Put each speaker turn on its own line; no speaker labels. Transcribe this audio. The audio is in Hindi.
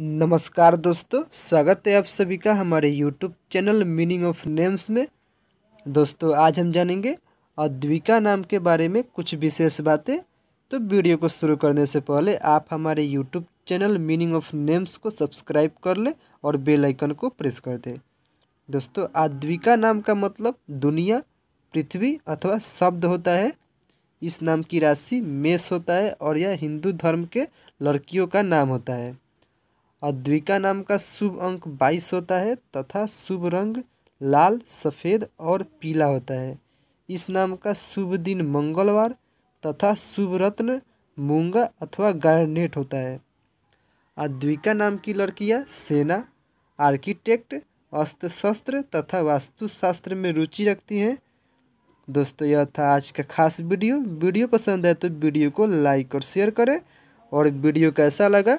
नमस्कार दोस्तों स्वागत है आप सभी का हमारे YouTube channel meaning of names में दोस्तों आज हम जानेंगे अद्विका नाम के बारे में कुछ विशेष बातें तो वीडियो को शुरू करने से पहले आप हमारे YouTube channel meaning of names को सब्सक्राइब कर लें और बेल आइकन को प्रेस कर दें दोस्तों आद्विका नाम का मतलब दुनिया पृथ्वी अथवा शब्द होता है इस नाम की राशि मेष होता है और यह हिंदू धर्म के लड़कियों का नाम होता है अद्विका नाम का शुभ अंक बाईस होता है तथा शुभ रंग लाल सफ़ेद और पीला होता है इस नाम का शुभ दिन मंगलवार तथा शुभ रत्न मूंगा अथवा गार्नेट होता है अद्विका नाम की लड़कियां सेना आर्किटेक्ट अस्त्र शस्त्र तथा वास्तुशास्त्र में रुचि रखती हैं दोस्तों यह था आज का खास वीडियो वीडियो पसंद है तो वीडियो को लाइक और शेयर करें और वीडियो कैसा लगा